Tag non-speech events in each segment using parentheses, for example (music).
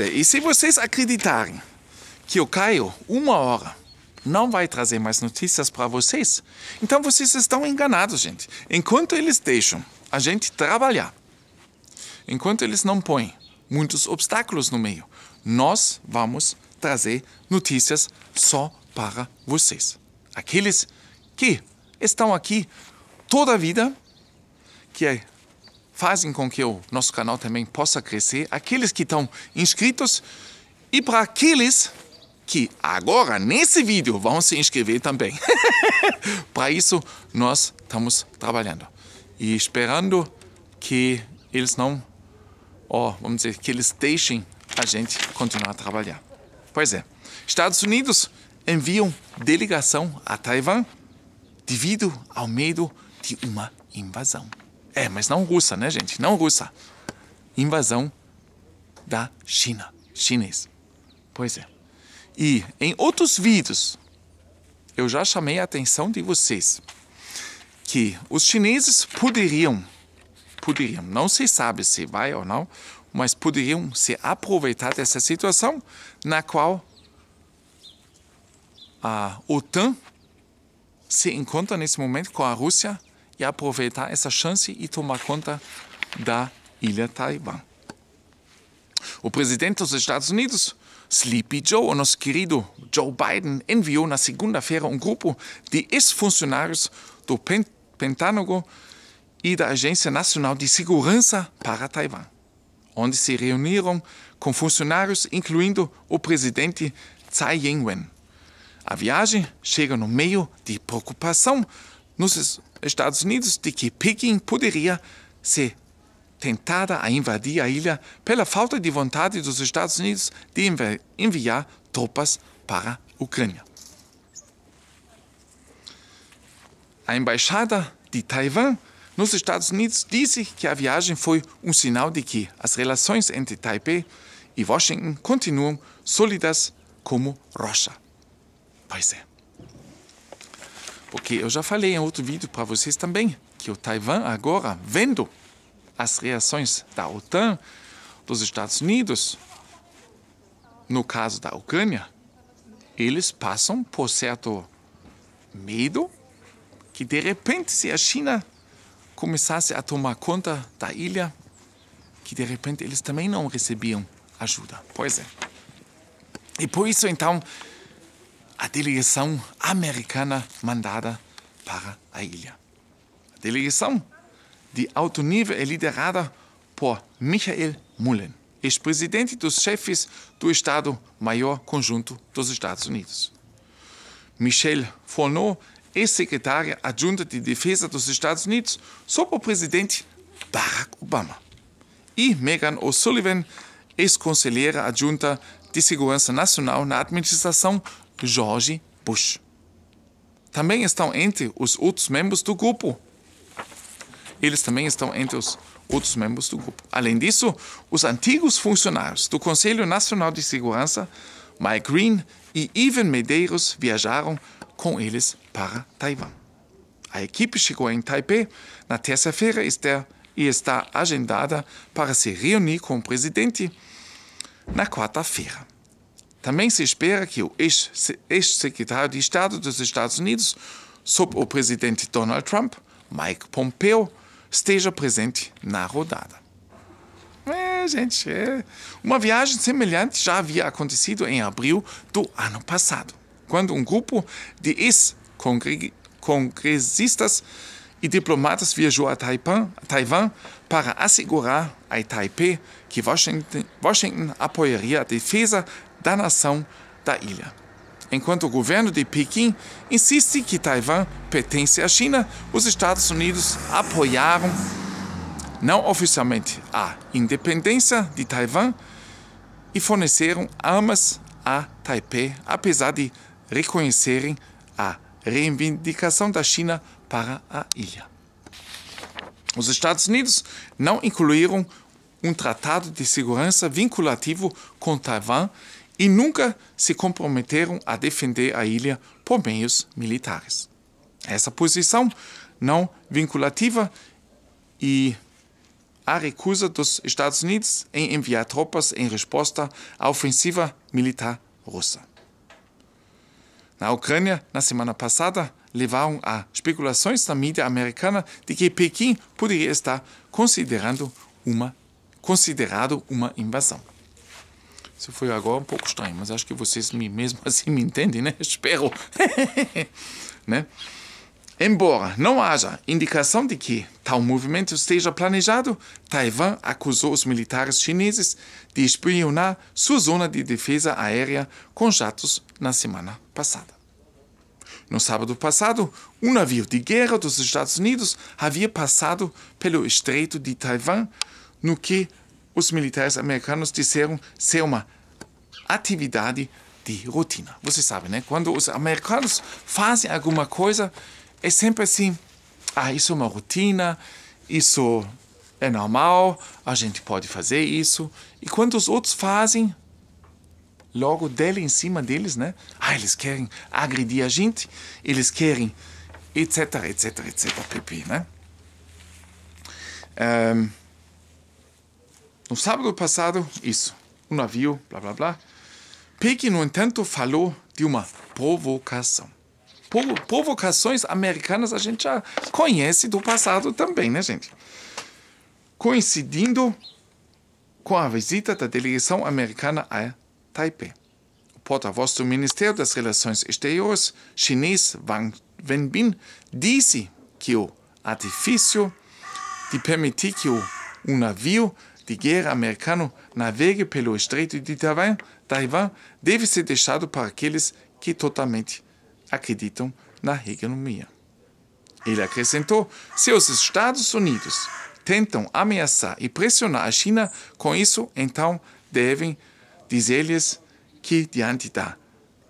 E se vocês acreditarem que o Caio, uma hora, não vai trazer mais notícias para vocês, então vocês estão enganados, gente. Enquanto eles deixam a gente trabalhar, enquanto eles não põem muitos obstáculos no meio, nós vamos trazer notícias só para vocês. Aqueles que estão aqui toda a vida, que é fazem com que o nosso canal também possa crescer, aqueles que estão inscritos e para aqueles que agora, nesse vídeo, vão se inscrever também. (laughs) para isso, nós estamos trabalhando e esperando que eles não, oh, vamos dizer, que eles deixem a gente continuar a trabalhar. Pois é, Estados Unidos enviam delegação a Taiwan devido ao medo de uma invasão. É, mas não russa, né, gente? Não russa. Invasão da China, chinês. Pois é. E em outros vídeos, eu já chamei a atenção de vocês que os chineses poderiam, poderiam, não se sabe se vai ou não, mas poderiam se aproveitar dessa situação na qual a OTAN se encontra nesse momento com a Rússia e aproveitar essa chance e tomar conta da ilha Taiwan. O presidente dos Estados Unidos, Sleepy Joe, o nosso querido Joe Biden, enviou na segunda-feira um grupo de ex-funcionários do Pentágono e da Agência Nacional de Segurança para Taiwan, onde se reuniram com funcionários, incluindo o presidente Tsai Ing-wen. A viagem chega no meio de preocupação nos Estados Unidos de que Pequim poderia ser tentada a invadir a ilha pela falta de vontade dos Estados Unidos de enviar tropas para a Ucrânia. A embaixada de Taiwan nos Estados Unidos disse que a viagem foi um sinal de que as relações entre Taipei e Washington continuam sólidas como rocha. Pois é. Porque eu já falei em outro vídeo para vocês também que o Taiwan agora, vendo as reações da OTAN, dos Estados Unidos, no caso da Ucrânia, eles passam por certo medo que de repente se a China começasse a tomar conta da ilha, que de repente eles também não recebiam ajuda. Pois é. E por isso então a delegação americana mandada para a ilha. A delegação de alto nível é liderada por Michael Mullen, ex-presidente dos chefes do Estado-Maior Conjunto dos Estados Unidos. Michelle Fourneau, ex-secretária adjunta de Defesa dos Estados Unidos, sob o presidente Barack Obama. E Megan O'Sullivan, ex-conselheira adjunta de Segurança Nacional na administração George Bush. Também estão entre os outros membros do grupo. Eles também estão entre os outros membros do grupo. Além disso, os antigos funcionários do Conselho Nacional de Segurança, Mike Green e Ivan Medeiros, viajaram com eles para Taiwan. A equipe chegou em Taipei na terça-feira e está agendada para se reunir com o presidente na quarta-feira. Também se espera que o ex-secretário de Estado dos Estados Unidos, sob o presidente Donald Trump, Mike Pompeo, esteja presente na rodada. É, gente, é. uma viagem semelhante já havia acontecido em abril do ano passado, quando um grupo de ex-congressistas e diplomatas viajou a Taipan, Taiwan para assegurar a Taipei que Washington, Washington apoiaria a defesa da nação da ilha. Enquanto o governo de Pequim insiste que Taiwan pertence à China, os Estados Unidos apoiaram, não oficialmente, a independência de Taiwan e forneceram armas a Taipei, apesar de reconhecerem a reivindicação da China para a ilha. Os Estados Unidos não incluíram um tratado de segurança vinculativo com Taiwan e nunca se comprometeram a defender a ilha por meios militares. Essa posição não vinculativa e a recusa dos Estados Unidos em enviar tropas em resposta à ofensiva militar russa. Na Ucrânia, na semana passada, levaram a especulações da mídia americana de que Pequim poderia estar considerando uma considerado uma invasão. Se foi agora, um pouco estranho, mas acho que vocês mesmo (laughs) assim me entendem, né? Espero. (laughs) né? Embora não haja indicação de que tal movimento esteja planejado, Taiwan acusou os militares chineses de espionar sua zona de defesa aérea com jatos na semana passada. No sábado passado, um navio de guerra dos Estados Unidos havia passado pelo Estreito de Taiwan, no que os militares americanos disseram ser uma atividade de rotina. Você sabe, né? Quando os americanos fazem alguma coisa, é sempre assim: ah, isso é uma rotina, isso é normal, a gente pode fazer isso. E quando os outros fazem, logo dele em cima deles, né? Ah, eles querem agredir a gente, eles querem etc, etc, etc, pp, né? Um, no sábado passado, isso, um navio, blá blá blá. Peking, no entanto, falou de uma provocação. provocações americanas a gente já conhece do passado também, né, gente? Coincidindo com a visita da delegação americana a Taipei. O porta-voz do Ministério das Relações Exteriores chinês Wang Wenbin disse que o artifício de permitir que o, um navio de guerra americano navegue pelo Estreito de Taiwan deve ser deixado para aqueles que totalmente acreditam na hegemonia. Ele acrescentou: se os Estados Unidos tentam ameaçar e pressionar a China com isso, então devem dizer-lhes que, diante da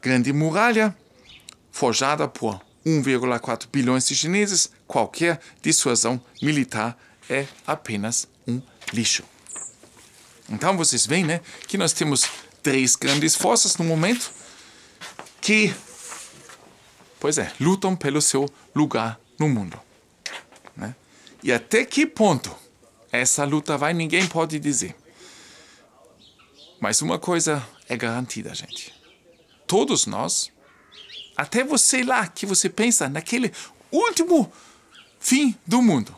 Grande Muralha, forjada por 1,4 bilhões de chineses, qualquer dissuasão militar é apenas um lixo. Então vocês veem né, que nós temos três grandes forças no momento que, pois é, lutam pelo seu lugar no mundo. Né? E até que ponto essa luta vai, ninguém pode dizer. Mas uma coisa é garantida, gente. Todos nós, até você lá que você pensa naquele último fim do mundo,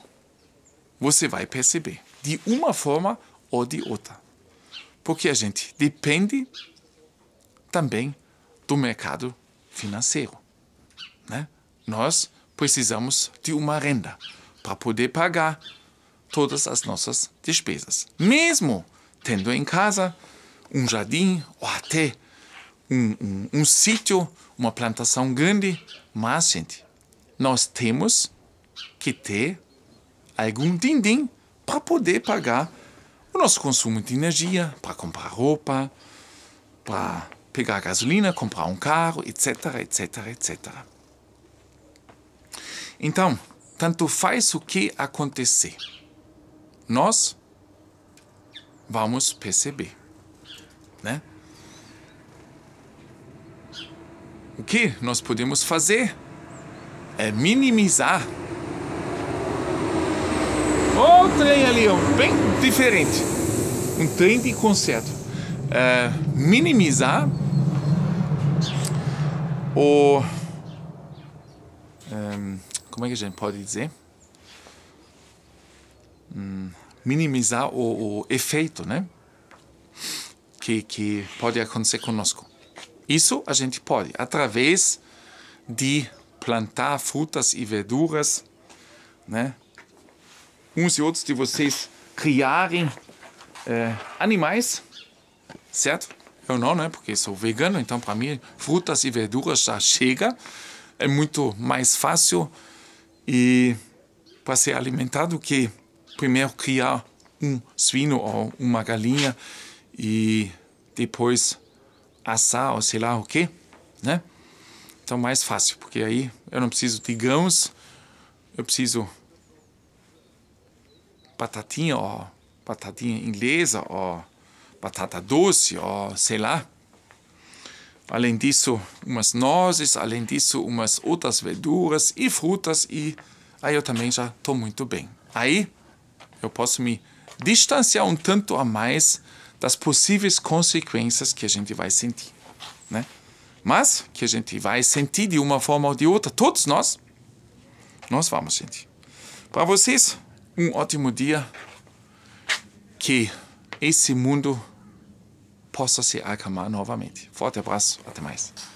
você vai perceber, de uma forma ou de outra. Porque a gente depende também do mercado financeiro. Né? Nós precisamos de uma renda para poder pagar todas as nossas despesas. Mesmo tendo em casa um jardim ou até um, um, um sítio, uma plantação grande, mas, gente, nós temos que ter algum din-din para poder pagar o nosso consumo de energia para comprar roupa, para pegar gasolina, comprar um carro, etc, etc, etc. Então, tanto faz o que acontecer, nós vamos perceber, né? O que nós podemos fazer é minimizar Olha o trem ali, ó, bem diferente. Um trem de conceito É, minimizar o. É, como é que a gente pode dizer? Hum, minimizar o, o, efeito, né? Que, que pode acontecer conosco. Isso a gente pode, através de plantar frutas e verduras, né? uns e outros de vocês criarem é, animais, certo? Eu não, né? Porque sou vegano, então para mim frutas e verduras já chega. É muito mais fácil e para ser alimentado que primeiro criar um suíno ou uma galinha e depois assar ou sei lá o que, né? Então mais fácil, porque aí eu não preciso de grãos, eu preciso batatinha, ó, batatinha inglesa, ó, batata doce, ó, sei lá. Além disso, umas nozes, além disso, umas outras verduras e frutas e aí eu também já estou muito bem. Aí eu posso me distanciar um tanto a mais das possíveis consequências que a gente vai sentir, né? Mas que a gente vai sentir de uma forma ou de outra, todos nós, nós vamos sentir. Para vocês, um ótimo dia, que esse mundo possa se acalmar novamente. Forte abraço, até mais.